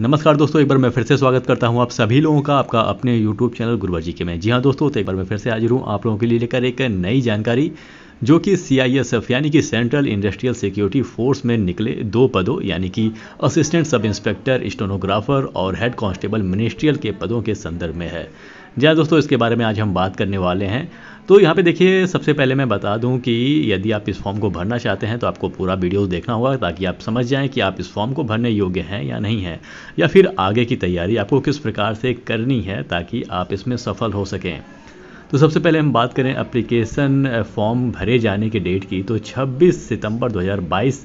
नमस्कार दोस्तों एक बार मैं फिर से स्वागत करता हूं आप सभी लोगों का आपका अपने यूट्यूब चैनल गुरुबाजी के में जी हाँ दोस्तों तो एक बार मैं फिर से हाजिर हूँ आप लोगों के लिए लेकर एक नई जानकारी जो कि सी आई एस एफ यानी कि सेंट्रल इंडस्ट्रियल सिक्योरिटी फोर्स में निकले दो पदों यानी कि असिस्टेंट सब इंस्पेक्टर स्टोनोग्राफर और हेड कांस्टेबल मिनिस्ट्रियल के पदों के संदर्भ में है जी हाँ दोस्तों इसके बारे में आज हम बात करने वाले हैं तो यहाँ पे देखिए सबसे पहले मैं बता दूँ कि यदि आप इस फॉर्म को भरना चाहते हैं तो आपको पूरा वीडियो देखना होगा ताकि आप समझ जाएं कि आप इस फॉर्म को भरने योग्य हैं या नहीं हैं या फिर आगे की तैयारी आपको किस प्रकार से करनी है ताकि आप इसमें सफल हो सकें तो सबसे पहले हम बात करें अप्लीकेशन फॉर्म भरे जाने की डेट की तो 26 सितंबर 2022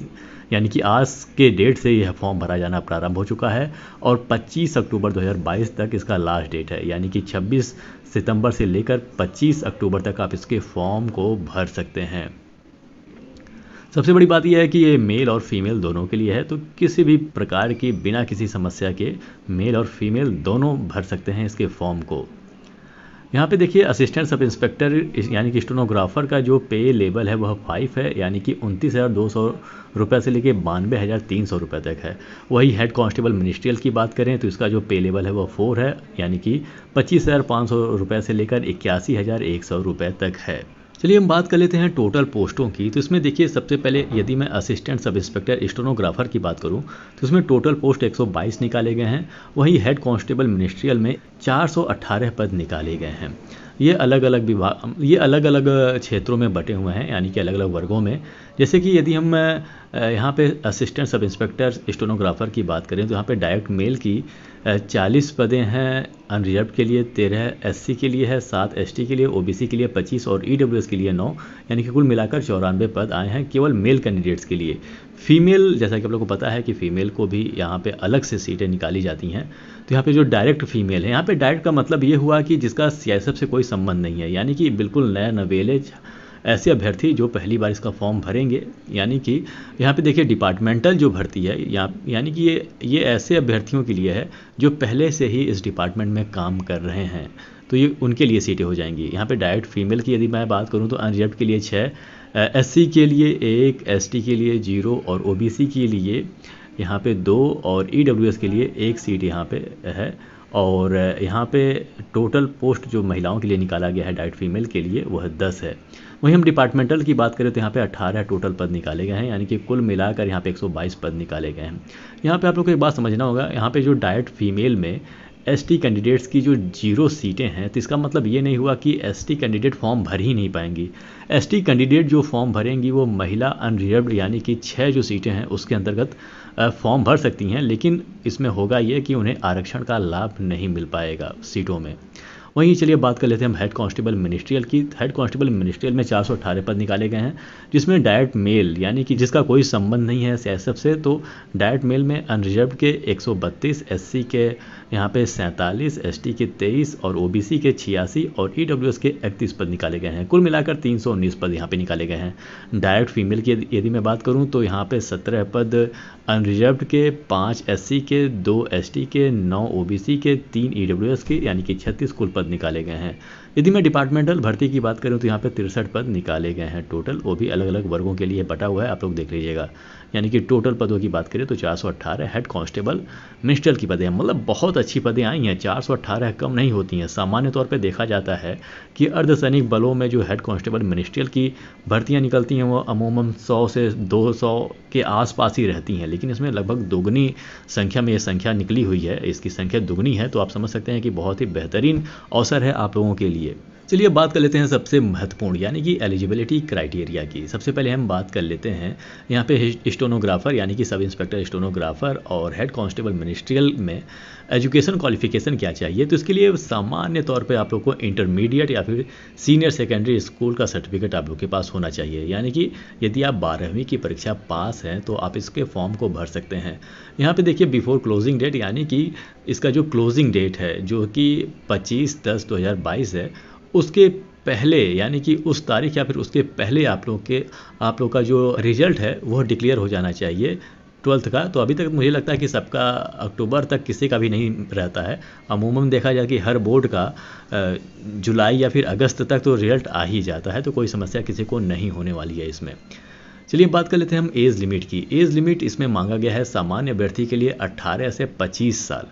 यानी कि आज के डेट से यह फॉर्म भरा जाना प्रारंभ हो चुका है और 25 अक्टूबर 2022 तक इसका लास्ट डेट है यानी कि 26 सितंबर से लेकर 25 अक्टूबर तक आप इसके फॉर्म को भर सकते हैं सबसे बड़ी बात यह है कि ये मेल और फीमेल दोनों के लिए है तो किसी भी प्रकार की बिना किसी समस्या के मेल और फीमेल दोनों भर सकते हैं इसके फॉर्म को यहाँ पे देखिए असिस्टेंट सब इंस्पेक्टर यानी कि स्टोनोग्राफर का जो पे लेवल है वह फाइव है यानी कि उनतीस हज़ार दो सौ रुपये से लेके बानवे हज़ार तीन सौ रुपये तक है वही हेड कांस्टेबल मिनिस्ट्रियल की बात करें तो इसका जो पे लेवल है वह फोर है यानी कि पच्चीस हज़ार पाँच सौ रुपये से लेकर इक्यासी हज़ार एक सौ रुपये तक है चलिए हम बात कर लेते हैं टोटल पोस्टों की तो इसमें देखिए सबसे पहले यदि मैं असिस्टेंट सब इंस्पेक्टर स्टोनोग्राफर की बात करूं तो इसमें टोटल पोस्ट 122 निकाले गए हैं वहीं हेड कांस्टेबल मिनिस्ट्रियल में 418 पद निकाले गए हैं ये अलग अलग विभाग ये अलग अलग क्षेत्रों में बटे हुए हैं यानी कि अलग अलग वर्गों में जैसे कि यदि हम यहाँ पे असिस्टेंट सब इंस्पेक्टर स्टोनोग्राफर की बात करें तो यहाँ पे डायरेक्ट मेल की चालीस पदें हैं अनरिजर्व के लिए तेरह एससी के लिए है सात एसटी के लिए ओबीसी के लिए पच्चीस और ईडब्ल्यूएस e के लिए नौ यानी कि कुल मिलाकर चौरानवे पद आए हैं केवल मेल कैंडिडेट्स के लिए फीमेल जैसा कि आप लोग को पता है कि फ़ीमेल को भी यहाँ पे अलग से सीटें निकाली जाती हैं तो यहाँ पे जो डायरेक्ट फीमेल है यहाँ पे डायरेक्ट का मतलब ये हुआ कि जिसका सीआईएसएफ से कोई संबंध नहीं है यानी कि बिल्कुल नया नवेले ऐसे अभ्यर्थी जो पहली बार इसका फॉर्म भरेंगे यानी कि यहाँ पे देखिए डिपार्टमेंटल जो भर्ती है या, यानी कि ये ये ऐसे अभ्यर्थियों के लिए है जो पहले से ही इस डिपार्टमेंट में काम कर रहे हैं तो ये उनके लिए सीटें हो जाएंगी यहाँ पे डायरेक्ट फीमेल की यदि मैं बात करूँ तो अनरिजर्व के लिए छः एस के लिए एक एस के लिए जीरो और ओ के लिए यहाँ पे दो और ई e के लिए एक सीट यहाँ पे है और यहाँ पे टोटल पोस्ट जो महिलाओं के लिए निकाला गया है डाइट फीमेल के लिए वह दस है वहीं हम डिपार्टमेंटल की बात करें तो यहाँ पे 18 टोटल पद निकाले गए हैं यानी कि कुल मिलाकर यहाँ पे 122 पद निकाले गए हैं यहाँ पे आप लोग को एक बात समझना होगा यहाँ पे जो डायट फीमेल में एस कैंडिडेट्स की जो जीरो सीटें हैं तो इसका मतलब ये नहीं हुआ कि एस कैंडिडेट फॉर्म भर ही नहीं पाएंगी एस कैंडिडेट जो फॉर्म भरेंगी वो महिला अनरिजर्व यानी कि छः जो सीटें हैं उसके अंतर्गत फॉर्म भर सकती हैं लेकिन इसमें होगा ये कि उन्हें आरक्षण का लाभ नहीं मिल पाएगा सीटों में वहीं चलिए बात कर लेते हैं हम हेड कांस्टेबल मिनिस्ट्रियल की हेड कांस्टेबल मिनिस्ट्रियल में चार सौ अठारह पद निकाले गए हैं जिसमें डायरेक्ट मेल यानी कि जिसका कोई संबंध नहीं है सीएसएफ से तो डायरेक्ट मेल में अनरिजर्व के एक सौ बत्तीस एस के यहाँ पे सैंतालीस एस के तेईस और ओ के छियासी और ई e के इकतीस पद निकाले गए हैं कुल मिलाकर तीन सौ उन्नीस पद यहाँ पे निकाले गए हैं डायरेक्ट फीमेल की यदि मैं बात करूँ तो यहाँ पे सत्रह पद अनरिजर्व के पाँच एस के दो एस के नौ ओ के तीन ई e के यानी कि छत्तीस कुल पद पद निकाले गए हैं यदि मैं डिपार्टमेंटल भर्ती की बात करूँ तो यहाँ पर तिरसठ पद निकाले गए हैं टोटल वो भी अलग अलग वर्गों के लिए बटा हुआ है आप लोग देख लीजिएगा यानी कि टोटल पदों की बात करें तो चार सौ अट्ठारह हेड कांस्टेबल मिनिस्टर की पदें मतलब बहुत अच्छी पदें आई हैं चार सौ अट्ठारह कम नहीं होती हैं सामान्य तौर पर देखा जाता है कि अर्धसैनिक बलों में जो हेड कांस्टेबल मिनिस्ट्रियल की भर्तियाँ निकलती हैं वो अमूमन सौ से दो सौ के आसपास ही रहती हैं लेकिन इसमें लगभग दोगुनी संख्या में ये संख्या निकली हुई है इसकी संख्या दोगुनी है तो आप समझ सकते हैं कि बहुत ही बेहतरीन अवसर है आप लोगों के लिए लिए चलिए बात कर लेते हैं सबसे महत्वपूर्ण यानी कि एलिजिबिलिटी क्राइटेरिया की सबसे पहले हम बात कर लेते हैं यहाँ पे स्टोनोग्राफर यानी कि सब इंस्पेक्टर स्टोनोग्राफर और हेड कांस्टेबल मिनिस्ट्रियल में एजुकेशन क्वालिफिकेशन क्या चाहिए तो इसके लिए सामान्य तौर पर आप लोग को इंटरमीडिएट या फिर सीनियर सेकेंडरी स्कूल का सर्टिफिकेट आप लोग के पास होना चाहिए यानी कि यदि आप बारहवीं की परीक्षा पास हैं तो आप इसके फॉर्म को भर सकते हैं यहाँ पे देखिए बिफोर क्लोजिंग डेट यानी कि इसका जो क्लोजिंग डेट है जो कि 25 दस 2022 है उसके पहले यानी कि उस तारीख या फिर उसके पहले आप लोग के आप लोग का जो रिजल्ट है वह डिक्लेयर हो जाना चाहिए ट्वेल्थ का तो अभी तक मुझे लगता है कि सबका अक्टूबर तक किसी का भी नहीं रहता है अमूमन देखा जाए कि हर बोर्ड का जुलाई या फिर अगस्त तक तो रिजल्ट आ ही जाता है तो कोई समस्या किसी को नहीं होने वाली है इसमें चलिए बात कर लेते हैं हम एज लिमिट की एज लिमिट इसमें मांगा गया है सामान्य अभ्यर्थी के लिए 18 से 25 साल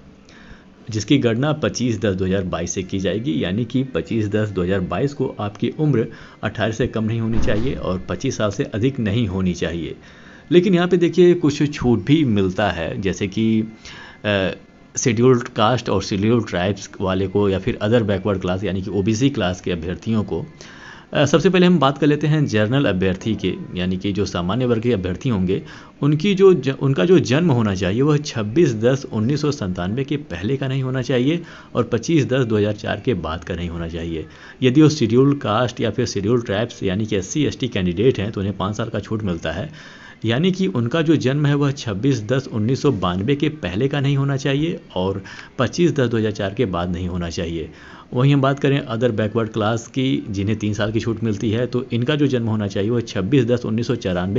जिसकी गणना 25 दस 2022 से की जाएगी यानी कि 25 दस 2022 को आपकी उम्र 18 से कम नहीं होनी चाहिए और 25 साल से अधिक नहीं होनी चाहिए लेकिन यहाँ पे देखिए कुछ छूट भी मिलता है जैसे कि शेड्यूल्ड कास्ट और शेड्यूल्ड ट्राइब्स वाले को या फिर अदर बैकवर्ड क्लास यानी कि ओबीसी क्लास के अभ्यर्थियों को सबसे पहले हम बात कर लेते हैं जर्नल अभ्यर्थी के यानी कि जो सामान्य वर्ग के अभ्यर्थी होंगे उनकी जो ज, उनका जो जन्म होना चाहिए वह 26 दस उन्नीस के पहले का नहीं होना चाहिए और 25 दस 2004 के बाद का नहीं होना चाहिए यदि वो शेड्यूल कास्ट या फिर शेड्यूल ट्राइब्स यानी कि एस सी कैंडिडेट हैं तो उन्हें पाँच साल का छूट मिलता है यानी कि उनका जो जन्म है वह 26 दस उन्नीस के पहले का नहीं होना चाहिए और 25 दस 2004 के बाद नहीं होना चाहिए वहीं हम बात करें अदर बैकवर्ड क्लास की जिन्हें तीन साल की छूट मिलती है तो इनका जो जन्म होना चाहिए वह 26 दस उन्नीस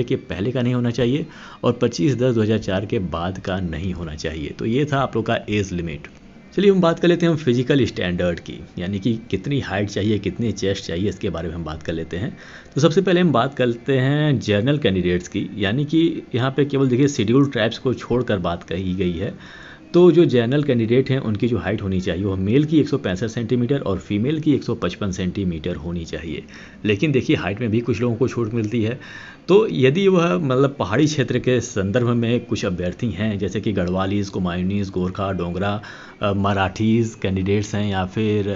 के पहले का नहीं होना चाहिए और 25 दस 2004 के बाद का नहीं होना चाहिए तो ये था आप लोग का एज लिमिट चलिए हम बात कर लेते हैं हम फिजिकल स्टैंडर्ड की यानी कि कितनी हाइट चाहिए कितनी चेस्ट चाहिए इसके बारे में हम बात कर लेते हैं तो सबसे पहले हम बात करते हैं जर्नल कैंडिडेट्स की यानी कि यहाँ पे केवल देखिए शेड्यूल ट्राइब्स को छोड़कर बात कही गई है तो जो जनरल कैंडिडेट हैं उनकी जो हाइट होनी चाहिए वो मेल की एक सेंटीमीटर और फीमेल की 155 सेंटीमीटर होनी चाहिए लेकिन देखिए हाइट में भी कुछ लोगों को छूट मिलती है तो यदि वह मतलब पहाड़ी क्षेत्र के संदर्भ में कुछ अभ्यर्थी हैं जैसे कि गढ़वालीज़ कुमायूनीज़ गोरखा डोंगरा मराठीज़ कैंडिडेट्स हैं या फिर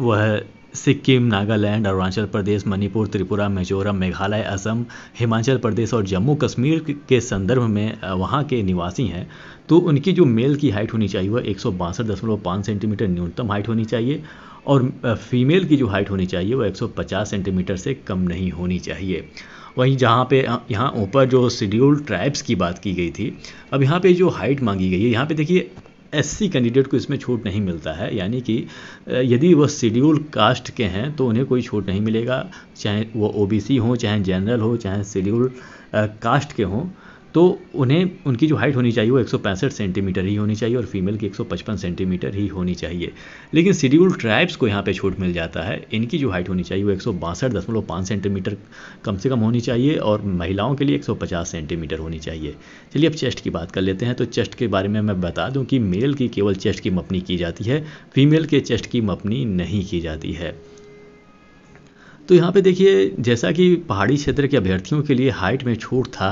वह सिक्किम नागालैंड अरुणाचल प्रदेश मणिपुर त्रिपुरा मिजोरम मेघालय असम हिमाचल प्रदेश और जम्मू कश्मीर के संदर्भ में वहाँ के निवासी हैं तो उनकी जो मेल की हाइट होनी चाहिए वह एक सेंटीमीटर न्यूनतम हाइट होनी चाहिए और फीमेल की जो हाइट होनी चाहिए वह 150 सेंटीमीटर से कम नहीं होनी चाहिए वहीं जहाँ पे यहाँ ऊपर जो शेड्यूल्ड ट्राइब्स की बात की गई थी अब यहाँ पे जो हाइट मांगी गई है यहाँ पे देखिए एससी कैंडिडेट को इसमें छूट नहीं मिलता है यानी कि यदि वह शेड्यूल कास्ट के हैं तो उन्हें कोई छूट नहीं मिलेगा चाहे वो ओबीसी हों चाहे जनरल हो चाहे शेड्यूल कास्ट के हों तो उन्हें उनकी जो हाइट होनी चाहिए वो एक सेंटीमीटर ही होनी चाहिए और फीमेल की 155 सेंटीमीटर ही होनी चाहिए लेकिन शेड्यूल ट्राइब्स को यहाँ पे छूट मिल जाता है इनकी जो हाइट होनी चाहिए वो एक सेंटीमीटर कम से कम होनी चाहिए और महिलाओं के लिए 150 सेंटीमीटर होनी चाहिए चलिए अब चेस्ट की बात कर लेते हैं तो चेस्ट के बारे में मैं बता दूँ कि मेल की केवल चेस्ट की मपनी की जाती है फीमेल के चेस्ट की मपनी नहीं की जाती है तो यहाँ पे देखिए जैसा कि पहाड़ी क्षेत्र के अभ्यर्थियों के लिए हाइट में छूट था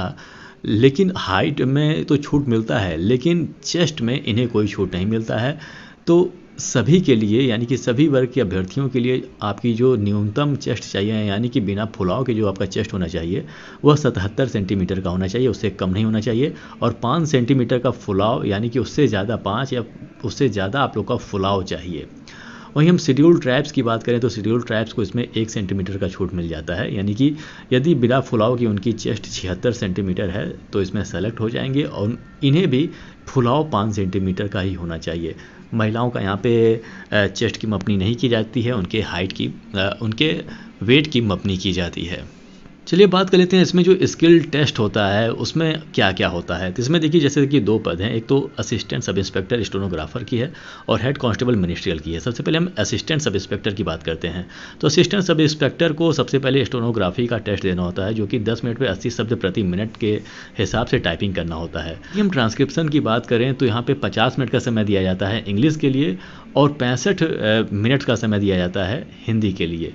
लेकिन हाइट में तो छूट मिलता है लेकिन चेस्ट में इन्हें कोई छूट नहीं मिलता है तो सभी के लिए यानी कि सभी वर्ग के अभ्यर्थियों के लिए आपकी जो न्यूनतम चेस्ट चाहिए यानी कि बिना फुलाव के जो आपका चेस्ट होना चाहिए वह सतहत्तर सेंटीमीटर का होना चाहिए उससे कम नहीं होना चाहिए और पाँच सेंटीमीटर का फुलाव यानी कि उससे ज़्यादा पाँच या उससे ज़्यादा आप लोग का फुलाव चाहिए वहीं हम शेड्यूल ट्राइब्स की बात करें तो शेड्यूल ट्राइब्स को इसमें एक सेंटीमीटर का छूट मिल जाता है यानी कि यदि बिना फुलाव की उनकी चेस्ट छिहत्तर सेंटीमीटर है तो इसमें सेलेक्ट हो जाएंगे और इन्हें भी फुलाव पाँच सेंटीमीटर का ही होना चाहिए महिलाओं का यहाँ पे चेस्ट की मपनी नहीं की जाती है उनके हाइट की उनके वेट की मपनी की जाती है चलिए बात कर लेते हैं इसमें जो स्किल टेस्ट होता है उसमें क्या क्या होता है तो इसमें देखिए जैसे कि दो पद हैं एक तो असिस्टेंट सब इंस्पेक्टर स्टोनोग्राफर की है और हेड कांस्टेबल मिनिस्ट्रियल की है सबसे पहले हम असिस्टेंट सब इंस्पेक्टर की बात करते हैं तो असिस्टेंट सब इंस्पेक्टर को सबसे पहले स्टोनोग्राफी का टेस्ट देना होता है जो कि दस मिनट पर अस्सी शब्द प्रति मिनट के हिसाब से टाइपिंग करना होता है हम ट्रांसक्रिप्सन की बात करें तो यहाँ पर पचास मिनट का समय दिया जाता है इंग्लिश के लिए और पैंसठ मिनट का समय दिया जाता है हिंदी के लिए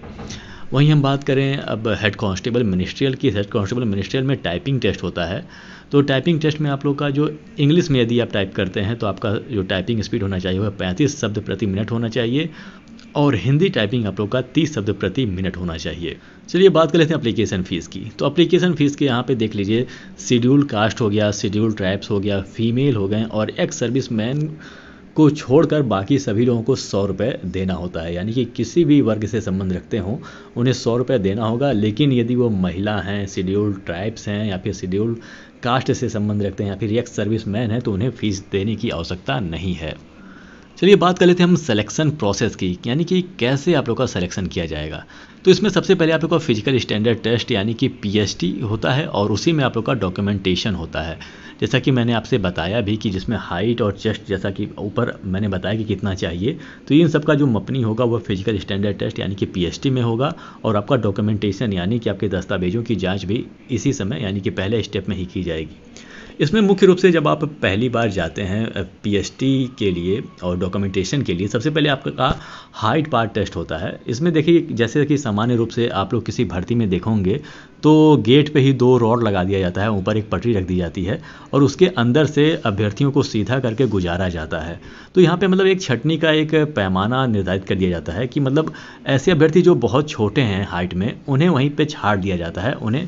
वहीं हम बात करें अब हेड कांस्टेबल मिनिस्ट्रियल की हेड कांस्टेबल मिनिस्ट्रियल में टाइपिंग टेस्ट होता है तो टाइपिंग टेस्ट में आप लोग का जो इंग्लिश में यदि आप टाइप करते हैं तो आपका जो टाइपिंग स्पीड होना चाहिए वह पैंतीस शब्द प्रति मिनट होना चाहिए और हिंदी टाइपिंग आप लोग का तीस शब्द प्रति मिनट होना चाहिए चलिए बात कर लेते हैं अप्लीकेशन फ़ीस की तो अप्लीकेशन फ़ीस के यहाँ पे देख लीजिए शेड्यूल कास्ट हो गया शेड्यूल ट्राइब्स हो गया फीमेल हो गए और एक्स सर्विस मैन को छोड़कर बाकी सभी लोगों को सौ रुपये देना होता है यानी कि किसी भी वर्ग से संबंध रखते हों उन्हें सौ रुपये देना होगा लेकिन यदि वो महिला हैं शेड्यूल्ड ट्राइब्स हैं या फिर शेड्यूल्ड कास्ट से संबंध रखते हैं या फिर एक्स सर्विस मैन है तो उन्हें फीस देने की आवश्यकता नहीं है चलिए बात कर लेते हैं हम सिलेक्शन प्रोसेस की यानी कि कैसे आप लोग का सिलेक्शन किया जाएगा तो इसमें सबसे पहले आप लोग का फिजिकल स्टैंडर्ड टेस्ट यानी कि पी होता है और उसी में आप लोग का डॉक्यूमेंटेशन होता है जैसा कि मैंने आपसे बताया भी कि जिसमें हाइट और चेस्ट जैसा कि ऊपर मैंने बताया कि कितना चाहिए तो इन सब का जो मपनी होगा वह फिजिकल स्टैंडर्ड टेस्ट यानी कि पी में होगा और आपका डॉक्यूमेंटेशन यानी कि आपके दस्तावेजों की जाँच भी इसी समय यानी कि पहले स्टेप में ही की जाएगी इसमें मुख्य रूप से जब आप पहली बार जाते हैं पीएचटी के लिए और डॉक्यूमेंटेशन के लिए सबसे पहले आपका हाइट पार्ट टेस्ट होता है इसमें देखिए जैसे कि सामान्य रूप से आप लोग किसी भर्ती में देखोगे तो गेट पे ही दो रॉड लगा दिया जाता है ऊपर एक पटरी रख दी जाती है और उसके अंदर से अभ्यर्थियों को सीधा करके गुजारा जाता है तो यहाँ पे मतलब एक छटनी का एक पैमाना निर्धारित कर दिया जाता है कि मतलब ऐसे अभ्यर्थी जो बहुत छोटे हैं हाइट में उन्हें वहीं पर छाड़ दिया जाता है उन्हें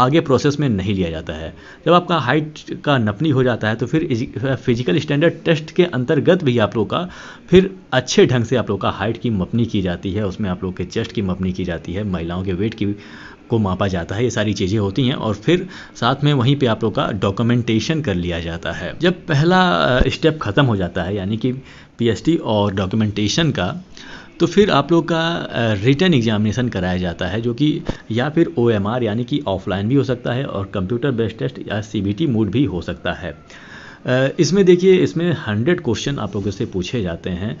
आगे प्रोसेस में नहीं लिया जाता है जब आपका हाइट का नपनी हो जाता है तो फिर फिजिकल स्टैंडर्ड टेस्ट के अंतर्गत भी आप लोग का फिर अच्छे ढंग से आप लोग का हाइट की मपनी की जाती है उसमें आप लोग के चेस्ट की मपनी की जाती है महिलाओं के वेट की को मापा जाता है ये सारी चीज़ें होती हैं और फिर साथ में वहीं पे आप लोग का डॉक्यूमेंटेशन कर लिया जाता है जब पहला स्टेप ख़त्म हो जाता है यानी कि पीएसटी और डॉक्यूमेंटेशन का तो फिर आप लोग का रिटर्न एग्जामिनेशन कराया जाता है जो कि या फिर ओ यानी कि ऑफलाइन भी हो सकता है और कंप्यूटर बेस्ड टेस्ट या सी मोड भी हो सकता है इसमें देखिए इसमें हंड्रेड क्वेश्चन आप लोगों से पूछे जाते हैं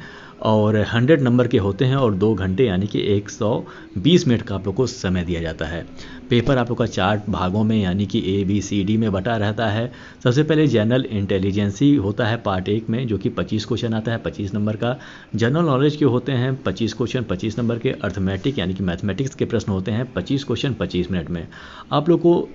और 100 नंबर के होते हैं और दो घंटे यानी कि 120 मिनट का आप लोग को समय दिया जाता है पेपर आप लोग का चार्ट भागों में यानी कि ए बी सी डी में बटा रहता है सबसे पहले जनरल इंटेलिजेंसी होता है पार्ट एक में जो कि 25 क्वेश्चन आता है 25 नंबर का जनरल नॉलेज के होते हैं 25 क्वेश्चन 25 नंबर के अर्थमेटिक यानी कि मैथमेटिक्स के प्रश्न होते हैं 25 क्वेश्चन 25 मिनट में आप लोग को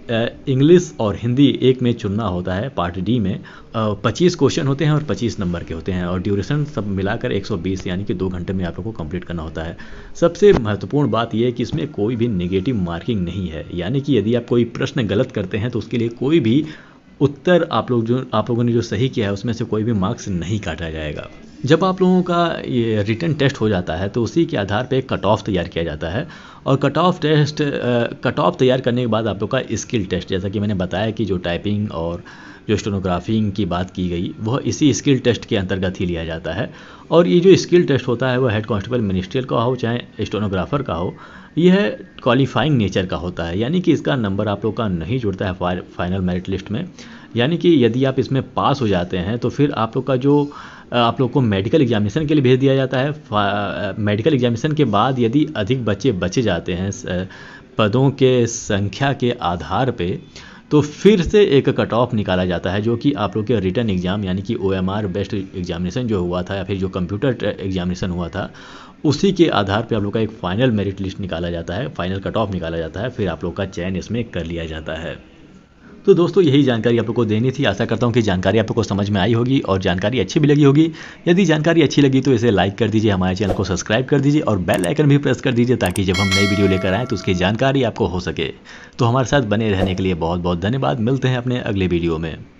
इंग्लिश और हिंदी एक में चुनना होता है पार्ट डी में पच्चीस क्वेश्चन होते हैं और पच्चीस नंबर के होते हैं और ड्यूरेशन सब मिलाकर एक से यानी कि दो घंटे में आप लोग को कंप्लीट करना होता है सबसे महत्वपूर्ण बात यह है कि इसमें कोई भी निगेटिव मार्किंग नहीं है यानी कि यदि आप कोई प्रश्न गलत करते हैं तो उसके लिए कोई भी उत्तर आप लोग जो आप लोगों ने जो सही किया है उसमें से कोई भी मार्क्स नहीं काटा जाएगा जब आप लोगों का ये रिटर्न टेस्ट हो जाता है तो उसी के आधार पे एक कट ऑफ तैयार किया जाता है और cut off test cut off तैयार करने के बाद आप लोग का स्किल टेस्ट जैसा कि मैंने बताया कि जो टाइपिंग और जो स्टोनोग्राफिंग की बात की गई वह इसी स्किल टेस्ट के अंतर्गत ही लिया जाता है और ये जो स्किल टेस्ट होता है वह हेड कॉन्स्टेबल मिनिस्ट्रियल का हो चाहे स्टोनोग्राफर का हो यह क्वालिफाइंग नेचर का होता है यानी कि इसका नंबर आप लोग का नहीं जुड़ता है फाइनल मेरिट लिस्ट में यानी कि यदि आप इसमें पास हो जाते हैं तो फिर आप लोग का जो आप लोग को मेडिकल एग्जामिनेशन के लिए भेज दिया जाता है मेडिकल एग्जामिनेशन के बाद यदि अधिक बच्चे बचे जाते हैं पदों के संख्या के आधार पे तो फिर से एक कट ऑफ निकाला जाता है जो कि आप लोग के रिटर्न एग्ज़ाम यानी कि O M R based examination जो हुआ था या फिर जो कंप्यूटर एग्जामिनेशन हुआ था उसी के आधार पे आप लोग का एक फ़ाइनल मेरिट लिस्ट निकाला जाता है फाइनल कट ऑफ निकाला जाता है फिर आप लोग का चयन इसमें कर लिया जाता है तो दोस्तों यही जानकारी आपको देनी थी आशा करता हूँ कि जानकारी आपको समझ में आई होगी और जानकारी अच्छी भी लगी होगी यदि जानकारी अच्छी लगी तो इसे लाइक कर दीजिए हमारे चैनल को सब्सक्राइब कर दीजिए और बेल आइकन भी प्रेस कर दीजिए ताकि जब हम नई वीडियो लेकर आएँ तो उसकी जानकारी आपको हो सके तो हमारे साथ बने रहने के लिए बहुत बहुत धन्यवाद मिलते हैं अपने अगले वीडियो में